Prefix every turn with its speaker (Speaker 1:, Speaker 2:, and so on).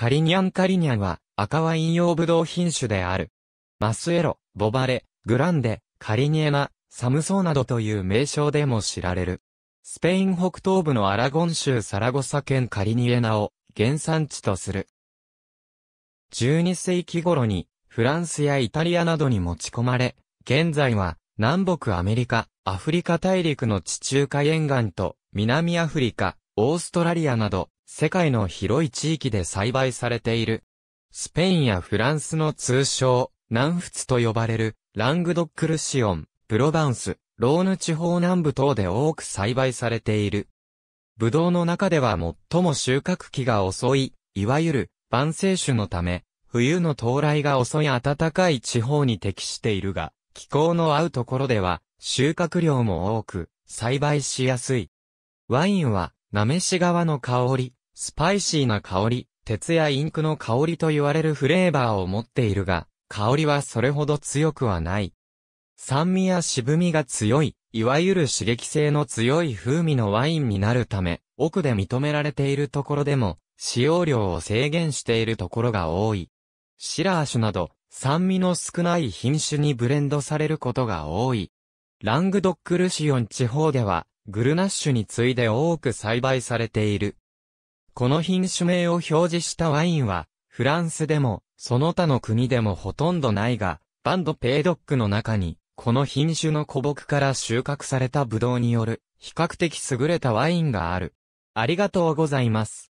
Speaker 1: カリニャンカリニャンは赤ワイン用ブドウ品種である。マスエロ、ボバレ、グランデ、カリニエナ、サムソーなどという名称でも知られる。スペイン北東部のアラゴン州サラゴサ県カリニエナを原産地とする。12世紀頃にフランスやイタリアなどに持ち込まれ、現在は南北アメリカ、アフリカ大陸の地中海沿岸と南アフリカ、オーストラリアなど世界の広い地域で栽培されている。スペインやフランスの通称、南仏と呼ばれる、ラングドックルシオン、プロバンス、ローヌ地方南部等で多く栽培されている。ブドウの中では最も収穫期が遅い、いわゆる、晩生種のため、冬の到来が遅い暖かい地方に適しているが、気候の合うところでは、収穫量も多く、栽培しやすい。ワインは、なめし川の香り、スパイシーな香り、鉄やインクの香りと言われるフレーバーを持っているが、香りはそれほど強くはない。酸味や渋みが強い、いわゆる刺激性の強い風味のワインになるため、奥で認められているところでも、使用量を制限しているところが多い。シラーュなど、酸味の少ない品種にブレンドされることが多い。ラングドックルシオン地方では、グルナッシュに次いで多く栽培されている。この品種名を表示したワインは、フランスでも、その他の国でもほとんどないが、バンドペイドックの中に、この品種の古木から収穫されたブドウによる、比較的優れたワインがある。ありがとうございます。